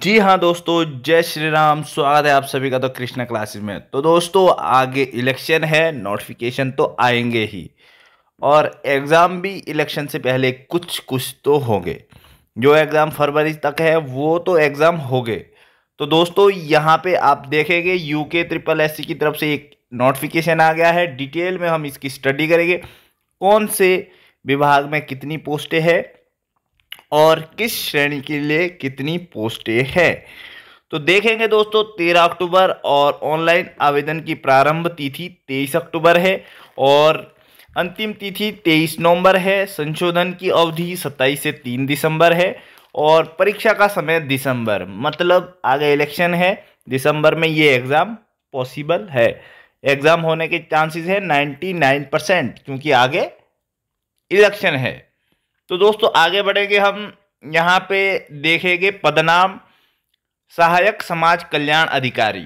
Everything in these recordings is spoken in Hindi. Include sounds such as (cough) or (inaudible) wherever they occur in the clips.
जी हाँ दोस्तों जय श्री राम स्वागत है आप सभी का तो कृष्णा क्लासेस में तो दोस्तों आगे इलेक्शन है नोटिफिकेशन तो आएंगे ही और एग्ज़ाम भी इलेक्शन से पहले कुछ कुछ तो होंगे जो एग्ज़ाम फरवरी तक है वो तो एग्ज़ाम हो गए तो दोस्तों यहाँ पे आप देखेंगे यूके ट्रिपल एस की तरफ से एक नोटिफिकेशन आ गया है डिटेल में हम इसकी स्टडी करेंगे कौन से विभाग में कितनी पोस्टें हैं और किस श्रेणी के लिए कितनी पोस्टें हैं तो देखेंगे दोस्तों तेरह अक्टूबर और ऑनलाइन आवेदन की प्रारंभ तिथि तेईस अक्टूबर है और अंतिम तिथि तेईस नवंबर है संशोधन की अवधि सत्ताईस से तीन दिसंबर है और परीक्षा का समय दिसंबर मतलब आगे इलेक्शन है दिसंबर में ये एग्ज़ाम पॉसिबल है एग्ज़ाम होने के चांसेस है नाइन्टी नाइन परसेंट क्योंकि आगे इलेक्शन है तो दोस्तों आगे बढ़ेंगे हम यहाँ पे देखेंगे पदनाम सहायक समाज कल्याण अधिकारी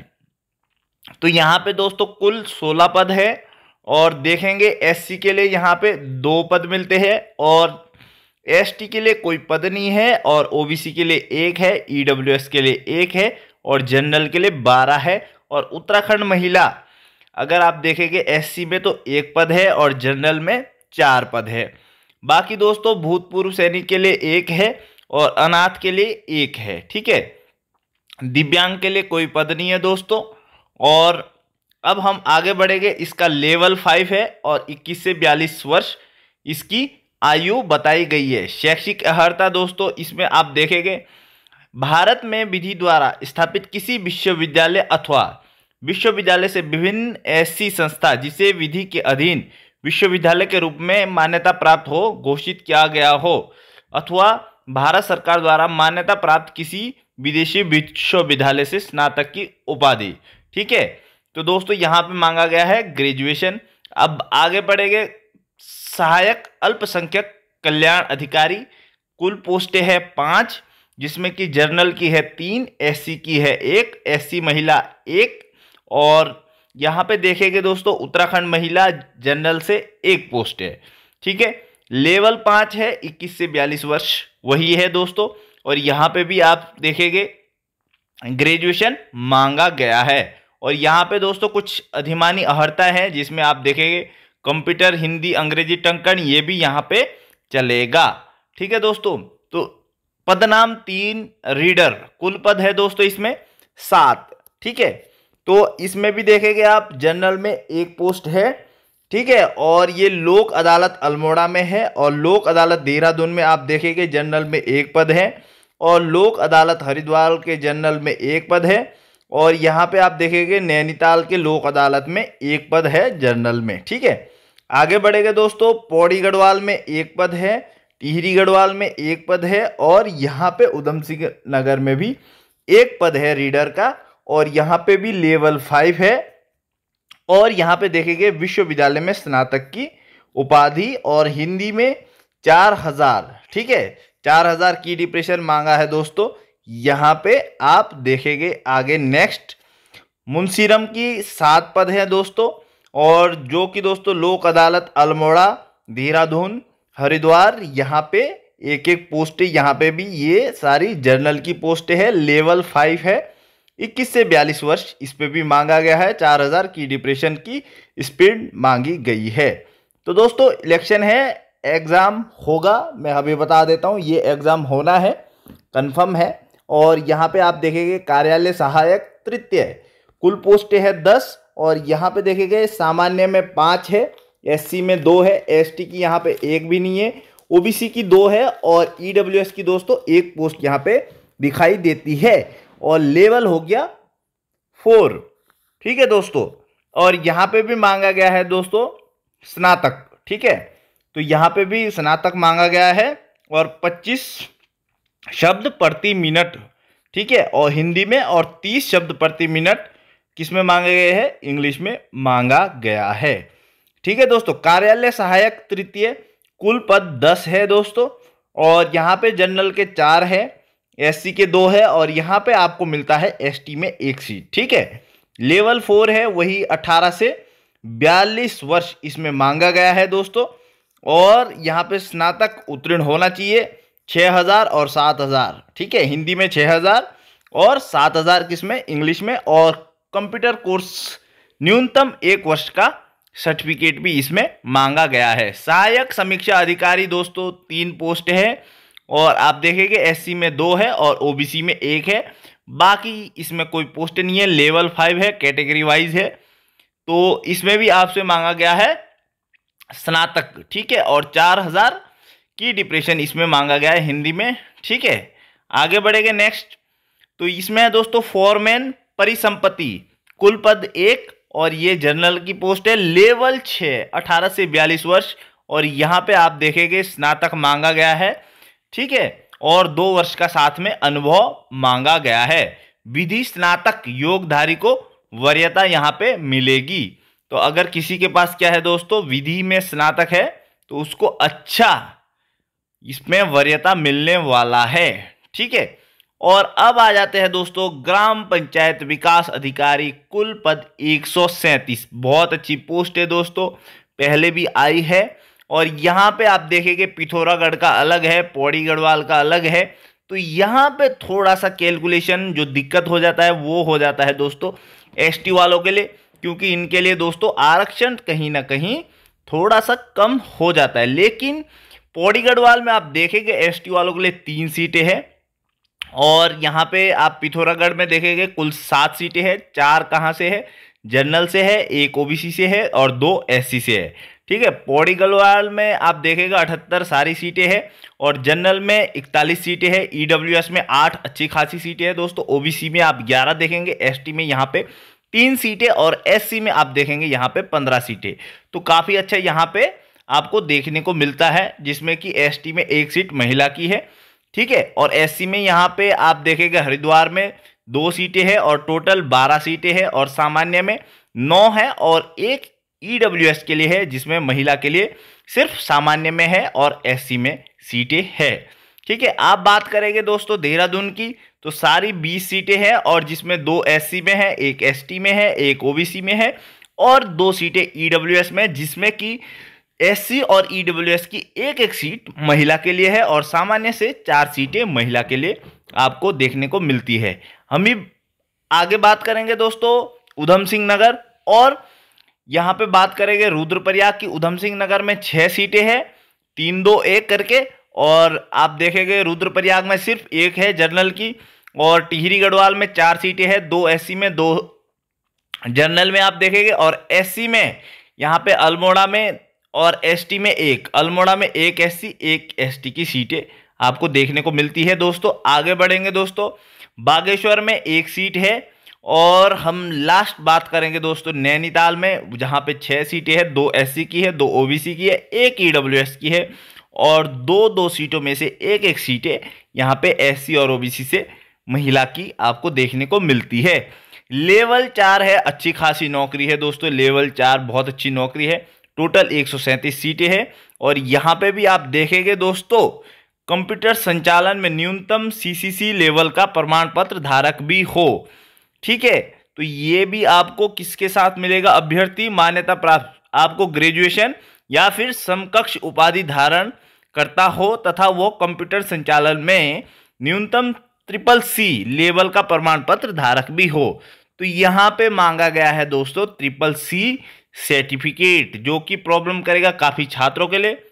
तो यहाँ पे दोस्तों कुल सोलह पद है और देखेंगे एससी के लिए यहाँ पे दो पद मिलते हैं और एसटी के लिए कोई पद नहीं है और ओबीसी के लिए एक है ईडब्ल्यूएस के लिए एक है और जनरल के लिए बारह है और उत्तराखंड महिला अगर आप देखेंगे एससी में तो एक पद है और जनरल में चार पद है बाकी दोस्तों भूतपूर्व सैनिक के लिए एक है और अनाथ के लिए एक है ठीक है दिव्यांग के लिए कोई पद नहीं है दोस्तों और अब हम आगे बढ़ेंगे इसका लेवल फाइव है और 21 से 42 वर्ष इसकी आयु बताई गई है शैक्षिक अहर्ता दोस्तों इसमें आप देखेंगे भारत में विधि द्वारा स्थापित किसी विश्वविद्यालय अथवा विश्वविद्यालय से विभिन्न ऐसी संस्था जिसे विधि के अधीन विश्वविद्यालय के रूप में मान्यता प्राप्त हो घोषित किया गया हो अथवा भारत सरकार द्वारा मान्यता प्राप्त किसी विदेशी विश्वविद्यालय से स्नातक की उपाधि ठीक है तो दोस्तों यहाँ पे मांगा गया है ग्रेजुएशन अब आगे पढ़ेंगे सहायक अल्पसंख्यक कल्याण अधिकारी कुल पोस्टें हैं पाँच जिसमें कि जर्नल की है तीन एससी की है एक एससी महिला एक और यहाँ पे देखेंगे दोस्तों उत्तराखंड महिला जनरल से एक पोस्ट है ठीक है लेवल पाँच है इक्कीस से बयालीस वर्ष वही है दोस्तों और यहाँ पे भी आप देखेंगे ग्रेजुएशन मांगा गया है और यहाँ पे दोस्तों कुछ अधिमानी अहर्ता है जिसमें आप देखेंगे कंप्यूटर हिंदी अंग्रेजी टंकण ये भी यहाँ पे चलेगा ठीक है दोस्तों तो पद नाम तीन रीडर कुल पद है दोस्तों इसमें सात ठीक है तो इसमें भी देखेंगे आप जनरल में एक पोस्ट है ठीक है और ये लोक अदालत अल्मोड़ा में है और लोक अदालत देहरादून में आप देखेंगे जनरल में एक पद है और लोक अदालत हरिद्वार के जनरल में एक पद है और यहाँ पे आप देखेंगे नैनीताल के लोक अदालत में एक पद है जनरल में ठीक है आगे बढ़ेंगे दोस्तों पौड़ी गढ़वाल में एक पद है टिहरी गढ़वाल में एक पद है और यहाँ पे उधम सिंह नगर में भी एक पद है रीडर का और यहाँ पे भी लेवल फाइव है और यहाँ पे देखेंगे विश्वविद्यालय में स्नातक की उपाधि और हिंदी में चार हजार ठीक है चार हजार की डिप्रेशन मांगा है दोस्तों यहाँ पे आप देखेंगे आगे नेक्स्ट मुंशीरम की सात पद हैं दोस्तों और जो कि दोस्तों लोक अदालत अल्मोड़ा देहरादून हरिद्वार यहाँ पे एक एक पोस्ट यहाँ पे भी ये सारी जर्नल की पोस्ट है लेवल फाइव है इक्कीस से बयालीस वर्ष इस पर भी मांगा गया है चार हज़ार की डिप्रेशन की स्पीड मांगी गई है तो दोस्तों इलेक्शन है एग्ज़ाम होगा मैं अभी बता देता हूँ ये एग्ज़ाम होना है कन्फर्म है और यहाँ पर आप देखेंगे कार्यालय सहायक तृतीय कुल पोस्टें है दस और यहाँ पे देखेंगे सामान्य में पाँच है एससी में दो है एसटी की यहाँ पे एक भी नहीं है ओबीसी की दो है और ईडब्ल्यूएस e की दोस्तों एक पोस्ट यहाँ पे दिखाई देती है और लेवल हो गया फोर ठीक है दोस्तों और यहाँ पे भी मांगा गया है दोस्तों स्नातक ठीक है तो यहाँ पे भी स्नातक मांगा गया है और 25 शब्द प्रति मिनट ठीक है और हिंदी में और 30 शब्द प्रति मिनट किस में मांगे गए हैं इंग्लिश में मांगा गया है ठीक है दोस्तों कार्यालय सहायक तृतीय कुल पद दस है दोस्तों और यहाँ पे जनरल के चार है एससी के दो है और यहाँ पे आपको मिलता है एसटी में एक सीट ठीक है लेवल फोर है वही अठारह से बयालीस वर्ष इसमें मांगा गया है दोस्तों और यहाँ पे स्नातक उत्तीर्ण होना चाहिए छः हज़ार और सात हज़ार ठीक है हिंदी में छः हज़ार और सात हज़ार किस में इंग्लिश में और कंप्यूटर कोर्स न्यूनतम एक वर्ष का सर्टिफिकेट भी इसमें मांगा गया है सहायक समीक्षा अधिकारी दोस्तों तीन पोस्ट है और आप देखेंगे सी में दो है और सी में एक है बाकी इसमें कोई पोस्ट नहीं है लेवल फाइव है कैटेगरी वाइज है तो इसमें भी आपसे मांगा गया है स्नातक ठीक है और चार हज़ार की डिप्रेशन इसमें मांगा गया है हिंदी में ठीक है आगे बढ़ेंगे नेक्स्ट तो इसमें है दोस्तों फॉरमैन परिसंपत्ति कुल पद एक और ये जनरल की पोस्ट है लेवल छः अठारह से बयालीस वर्ष और यहाँ पे आप देखेंगे स्नातक मांगा गया है ठीक है और दो वर्ष का साथ में अनुभव मांगा गया है विधि स्नातक योगधारी को वरीयता यहाँ पे मिलेगी तो अगर किसी के पास क्या है दोस्तों विधि में स्नातक है तो उसको अच्छा इसमें वरीयता मिलने वाला है ठीक है और अब आ जाते हैं दोस्तों ग्राम पंचायत विकास अधिकारी कुल पद एक बहुत अच्छी पोस्ट है दोस्तों पहले भी आई है और यहाँ पे आप देखेंगे पिथौरागढ़ का अलग है पौड़ी गढ़वाल का अलग है तो यहाँ पे थोड़ा सा कैलकुलेशन जो दिक्कत हो जाता है वो हो जाता है दोस्तों एसटी वालों के लिए क्योंकि इनके लिए दोस्तों आरक्षण कहीं ना कहीं थोड़ा सा कम हो जाता है लेकिन पौड़ी गढ़वाल में आप देखेंगे एस वालों के लिए तीन सीटें हैं और यहाँ पे आप पिथौरागढ़ में देखेंगे कुल सात सीटें हैं चार कहाँ से है जनरल से है एक ओबीसी से है और दो एससी से है ठीक है पौड़ी गलवाल में आप देखेगा अठहत्तर सारी सीटें हैं और जनरल में इकतालीस सीटें हैं ईडब्ल्यूएस e में आठ अच्छी खासी सीटें हैं दोस्तों ओबीसी में आप ग्यारह देखेंगे एसटी में यहाँ पे तीन सीटें और एससी में आप देखेंगे यहाँ पे पंद्रह सीटें तो काफ़ी अच्छा यहाँ पर आपको देखने को मिलता है जिसमें कि एस में एक सीट महिला की है ठीक है और एस में यहाँ पे आप देखेंगे हरिद्वार में दो सीटें हैं और टोटल बारह सीटें हैं और सामान्य में नौ है और एक ईडब्ल्यू e के लिए है जिसमें महिला के लिए सिर्फ सामान्य में है और एस में सीटें है ठीक है आप बात करेंगे दोस्तों देहरादून की तो सारी 20 सीटें हैं और जिसमें दो एससी में है एक एसटी में है एक ओबीसी में है और दो सीटें ईडब्ल्यूएस e में जिसमें कि एससी और ईडब्ल्यूएस e की एक एक सीट महिला के लिए है और सामान्य से चार सीटें महिला के लिए आपको देखने को मिलती है हम ही आगे बात करेंगे दोस्तों उधम सिंह नगर और यहाँ पे बात करेंगे रुद्रप्रयाग की उधम सिंह नगर में छः सीटें हैं तीन दो एक करके और आप देखेंगे रुद्रप्रयाग में सिर्फ एक है जनरल की और टिहरी गढ़वाल में चार सीटें हैं दो एससी में दो जनरल में आप देखेंगे और एससी में यहाँ पे अल्मोड़ा में और एसटी में एक अल्मोड़ा में एक एससी एक एसटी की सीटें आपको देखने को मिलती है दोस्तों आगे बढ़ेंगे दोस्तों बागेश्वर में एक सीट है और हम लास्ट बात करेंगे दोस्तों नैनीताल में जहाँ पे छः सीटें हैं दो एस की है दो ओबीसी की है एक ईडब्ल्यूएस e की है और दो दो सीटों में से एक एक सीटें यहाँ पे एस और ओबीसी से महिला की आपको देखने को मिलती है लेवल चार है अच्छी खासी नौकरी है दोस्तों लेवल चार बहुत अच्छी नौकरी है टोटल एक सीटें हैं और यहाँ पर भी आप देखेंगे दोस्तों कंप्यूटर संचालन में न्यूनतम सी लेवल का प्रमाण पत्र धारक भी हो ठीक है तो ये भी आपको किसके साथ मिलेगा अभ्यर्थी मान्यता प्राप्त आपको ग्रेजुएशन या फिर समकक्ष उपाधि धारण करता हो तथा वो कंप्यूटर संचालन में न्यूनतम ट्रिपल सी लेवल का प्रमाण पत्र धारक भी हो तो यहाँ पे मांगा गया है दोस्तों ट्रिपल सी सर्टिफिकेट जो कि प्रॉब्लम करेगा काफ़ी छात्रों के लिए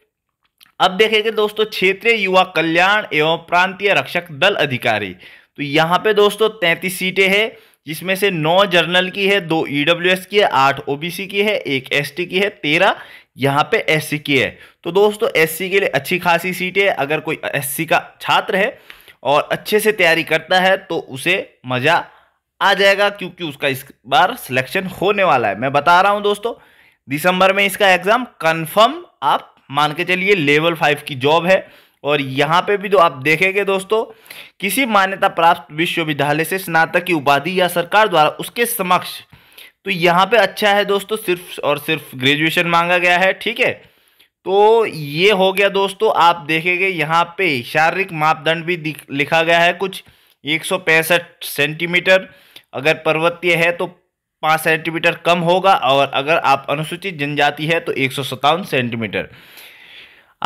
अब देखेंगे दोस्तों क्षेत्रीय युवा कल्याण एवं प्रांतीय रक्षक दल अधिकारी तो यहाँ पे दोस्तों तैंतीस सीटें हैं जिसमें से नौ जर्नल की है दो ईडब्ल्यू e की है आठ ओबीसी की है एक एसटी की है तेरह यहाँ पे एससी की है तो दोस्तों एससी के लिए अच्छी खासी सीट है अगर कोई एससी का छात्र है और अच्छे से तैयारी करता है तो उसे मज़ा आ जाएगा क्योंकि उसका इस बार सिलेक्शन होने वाला है मैं बता रहा हूँ दोस्तों दिसंबर में इसका एग्ज़ाम कन्फर्म आप मान के चलिए लेवल फाइव की जॉब है और यहाँ पे भी तो आप देखेंगे दोस्तों किसी मान्यता प्राप्त विश्वविद्यालय से स्नातक की उपाधि या सरकार द्वारा उसके समक्ष तो यहाँ पे अच्छा है दोस्तों सिर्फ और सिर्फ ग्रेजुएशन मांगा गया है ठीक है तो ये हो गया दोस्तों आप देखेंगे यहाँ पे शारीरिक मापदंड भी लिखा गया है कुछ एक सेंटीमीटर अगर पर्वतीय है तो पाँच सेंटीमीटर कम होगा और अगर आप अनुसूचित जनजाति है तो एक सेंटीमीटर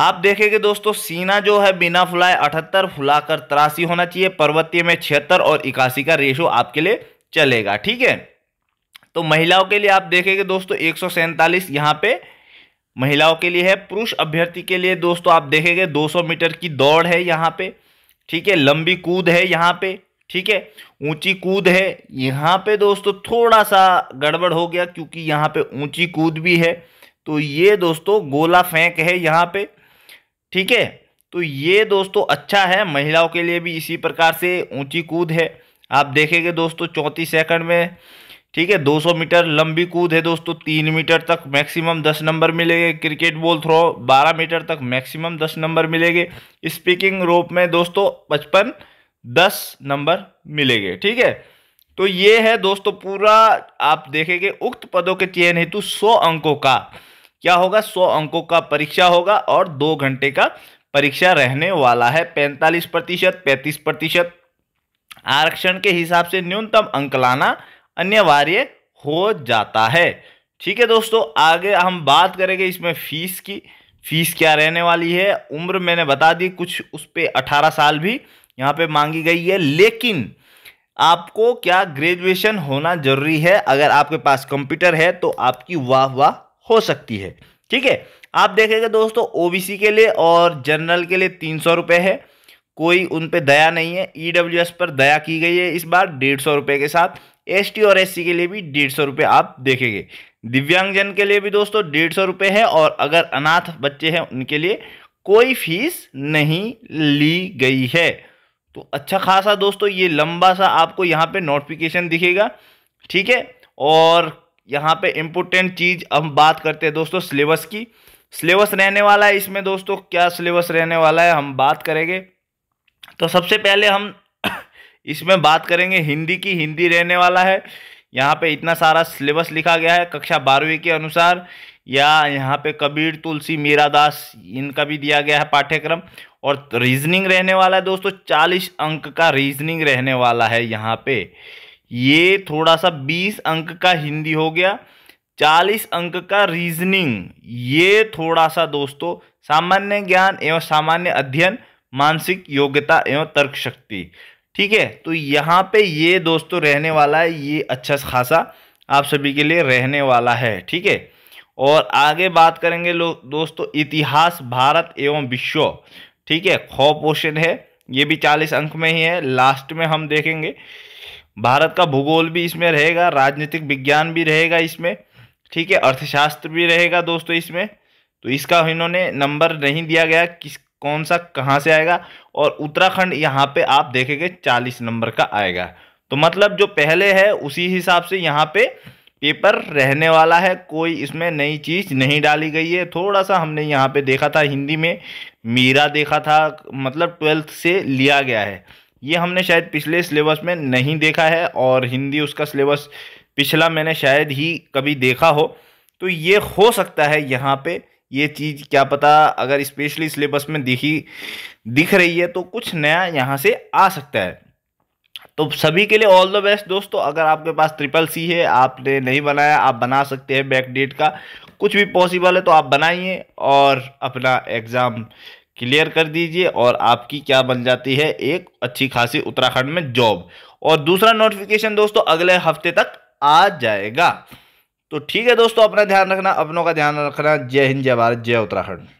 आप देखेंगे दोस्तों सीना जो है बिना फुलाए अठहत्तर फुलाकर तिरासी होना चाहिए पर्वतीय में छिहत्तर और इक्यासी का रेशो आपके लिए चलेगा ठीक है तो महिलाओं के लिए आप देखेंगे दोस्तों एक सौ सैंतालीस यहाँ पे महिलाओं के लिए है पुरुष अभ्यर्थी के लिए दोस्तों आप देखेंगे 200 मीटर की दौड़ है यहाँ पे ठीक है लंबी कूद है यहाँ पे ठीक है ऊंची कूद है यहाँ पे दोस्तों थोड़ा सा गड़बड़ हो गया क्योंकि यहाँ पे ऊंची कूद भी है तो ये दोस्तों गोला फेंक है यहाँ पे ठीक है तो ये दोस्तों अच्छा है महिलाओं के लिए भी इसी प्रकार से ऊंची कूद है आप देखेंगे दोस्तों चौंतीस सेकंड में ठीक है 200 मीटर लंबी कूद है दोस्तों तीन मीटर तक मैक्सिमम दस नंबर मिलेंगे क्रिकेट बॉल थ्रो बारह मीटर तक मैक्सिमम दस नंबर मिलेंगे स्पीकिंग रोप में दोस्तों पचपन दस नंबर मिलेंगे ठीक है तो ये है दोस्तों पूरा आप देखेंगे उक्त पदों के चयन हेतु सौ अंकों का क्या होगा सौ अंकों का परीक्षा होगा और दो घंटे का परीक्षा रहने वाला है पैंतालीस प्रतिशत पैंतीस प्रतिशत आरक्षण के हिसाब से न्यूनतम अंक लाना अनिवार्य हो जाता है ठीक है दोस्तों आगे हम बात करेंगे इसमें फीस की फीस क्या रहने वाली है उम्र मैंने बता दी कुछ उस पर अठारह साल भी यहाँ पे मांगी गई है लेकिन आपको क्या ग्रेजुएशन होना जरूरी है अगर आपके पास कंप्यूटर है तो आपकी वाह वाह हो सकती है ठीक है आप देखेंगे दोस्तों ओबीसी के लिए और जनरल के लिए तीन सौ रुपये है कोई उन पर दया नहीं है ई e पर दया की गई है इस बार डेढ़ सौ रुपये के साथ एस और एस के लिए भी डेढ़ सौ रुपये आप देखेंगे दिव्यांगजन के लिए भी दोस्तों डेढ़ सौ रुपये है और अगर अनाथ बच्चे हैं उनके लिए कोई फीस नहीं ली गई है तो अच्छा खासा दोस्तों ये लंबा सा आपको यहाँ पर नोटिफिकेशन दिखेगा ठीक है और यहाँ पे इम्पोर्टेंट चीज़ हम बात करते हैं दोस्तों सिलेबस की सिलेबस रहने वाला है इसमें दोस्तों क्या सिलेबस रहने वाला है हम बात करेंगे तो सबसे पहले हम (coughs) इसमें बात करेंगे हिंदी की हिंदी रहने वाला है यहाँ पे इतना सारा सिलेबस लिखा गया है कक्षा बारहवीं के अनुसार या यहाँ पे कबीर तुलसी मीरा दास इनका भी दिया गया है पाठ्यक्रम और रीजनिंग रहने वाला है दोस्तों चालीस अंक का रीजनिंग रहने वाला है यहाँ पे ये थोड़ा सा बीस अंक का हिंदी हो गया चालीस अंक का रीजनिंग ये थोड़ा सा दोस्तों सामान्य ज्ञान एवं सामान्य अध्ययन मानसिक योग्यता एवं तर्क शक्ति ठीक है तो यहाँ पे ये दोस्तों रहने वाला है ये अच्छा खासा आप सभी के लिए रहने वाला है ठीक है और आगे बात करेंगे लोग दोस्तों इतिहास भारत एवं विश्व ठीक है खो पोषण है ये भी चालीस अंक में ही है लास्ट में हम देखेंगे भारत का भूगोल भी इसमें रहेगा राजनीतिक विज्ञान भी रहेगा इसमें ठीक है अर्थशास्त्र भी रहेगा दोस्तों इसमें तो इसका इन्होंने नंबर नहीं दिया गया किस कौन सा कहाँ से आएगा और उत्तराखंड यहाँ पे आप देखेंगे चालीस नंबर का आएगा तो मतलब जो पहले है उसी हिसाब से यहाँ पे पेपर रहने वाला है कोई इसमें नई चीज़ नहीं डाली गई है थोड़ा सा हमने यहाँ पे देखा था हिंदी में मीरा देखा था मतलब ट्वेल्थ से लिया गया है ये हमने शायद पिछले सिलेबस में नहीं देखा है और हिंदी उसका सिलेबस पिछला मैंने शायद ही कभी देखा हो तो ये हो सकता है यहाँ पे ये चीज़ क्या पता अगर स्पेशली सिलेबस में दिखी दिख रही है तो कुछ नया यहाँ से आ सकता है तो सभी के लिए ऑल द बेस्ट दोस्तों अगर आपके पास ट्रिपल सी है आपने नहीं बनाया आप बना सकते हैं बैक डेट का कुछ भी पॉसिबल है तो आप बनाइए और अपना एग्ज़ाम क्लियर कर दीजिए और आपकी क्या बन जाती है एक अच्छी खासी उत्तराखंड में जॉब और दूसरा नोटिफिकेशन दोस्तों अगले हफ्ते तक आ जाएगा तो ठीक है दोस्तों अपना ध्यान रखना अपनों का ध्यान रखना जय हिंद जय भारत जय उत्तराखंड